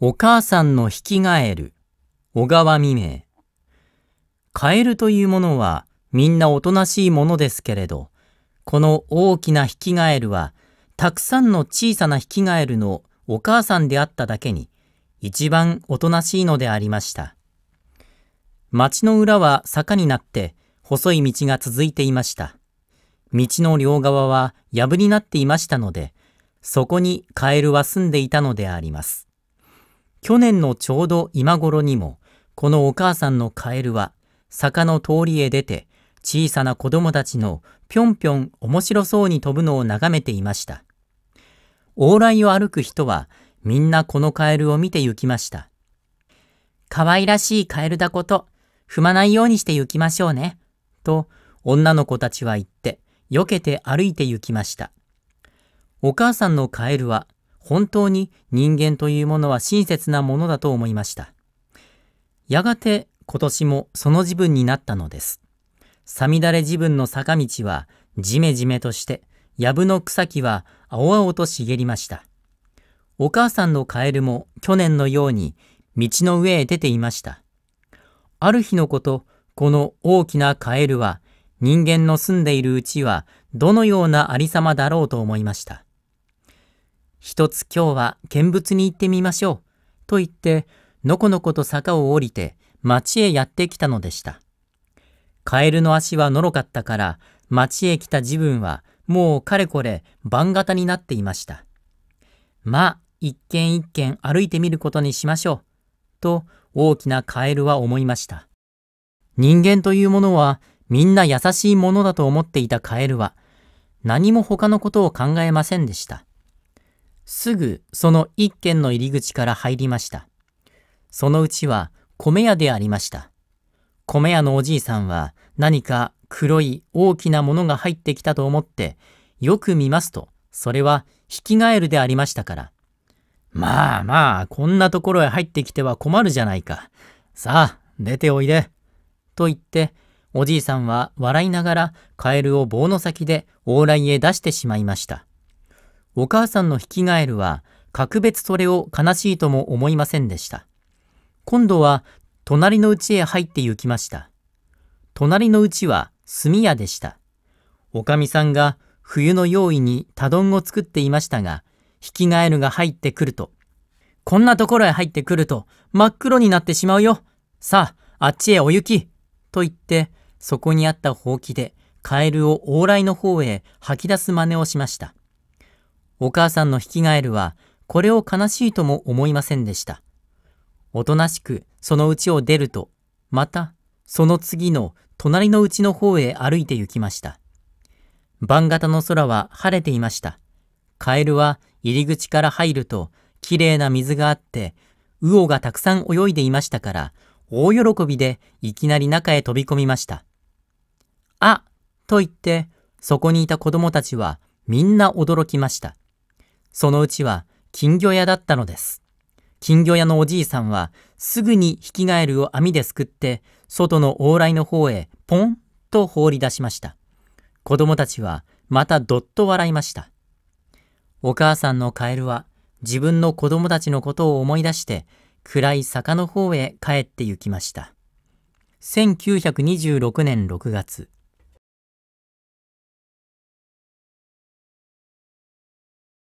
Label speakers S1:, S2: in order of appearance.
S1: お母さんのヒキガエル、小川未明。カエルというものはみんなおとなしいものですけれど、この大きなヒキガエルは、たくさんの小さなヒキガエルのお母さんであっただけに、一番おとなしいのでありました。町の裏は坂になって、細い道が続いていました。道の両側は藪になっていましたので、そこにカエルは住んでいたのであります。去年のちょうど今頃にも、このお母さんのカエルは、坂の通りへ出て、小さな子供たちのぴょんぴょん面白そうに飛ぶのを眺めていました。往来を歩く人は、みんなこのカエルを見て行きました。可愛らしいカエルだこと、踏まないようにして行きましょうね、と女の子たちは言って、避けて歩いて行きました。お母さんのカエルは、本当に人間というものは親切なものだと思いました。やがて今年もその自分になったのです。さみだれ自分の坂道はじめじめとして、やぶの草木は青々と茂りました。お母さんのカエルも去年のように道の上へ出ていました。ある日のこと、この大きなカエルは人間の住んでいるうちはどのようなありさまだろうと思いました。一つ今日は見物に行ってみましょう。と言って、のこのこと坂を降りて町へやってきたのでした。カエルの足はのろかったから、町へ来た自分はもうかれこれ番型になっていました。まあ、一軒一軒歩いてみることにしましょう。と大きなカエルは思いました。人間というものはみんな優しいものだと思っていたカエルは何も他のことを考えませんでした。すぐその一軒の入り口から入りました。そのうちは米屋でありました。米屋のおじいさんは何か黒い大きなものが入ってきたと思って、よく見ますと、それはヒキガエルでありましたから。まあまあ、こんなところへ入ってきては困るじゃないか。さあ、出ておいで。と言って、おじいさんは笑いながらカエルを棒の先で往来へ出してしまいました。お母さんのヒキガエルは、格別それを悲しいとも思いませんでした。今度は、隣の家へ入って行きました。隣の家は、炭屋でした。おかみさんが、冬の用意に多丼を作っていましたが、ヒキガエルが入ってくると、こんなところへ入ってくると、真っ黒になってしまうよ。さあ、あっちへお行き。と言って、そこにあったほうきで、カエルを往来の方へ吐き出す真似をしました。お母さんのヒキガエルは、これを悲しいとも思いませんでした。おとなしくその家を出ると、また、その次の隣の家の方へ歩いて行きました。晩型の空は晴れていました。カエルは入り口から入ると、きれいな水があって、魚がたくさん泳いでいましたから、大喜びでいきなり中へ飛び込みました。あと言って、そこにいた子供たちはみんな驚きました。そのうちは金魚屋だったのです。金魚屋のおじいさんはすぐにヒキガエルを網ですくって外の往来の方へポンと放り出しました。子供たちはまたどっと笑いました。お母さんのカエルは自分の子供たちのことを思い出して暗い坂の方へ帰って行きました。1926年6月、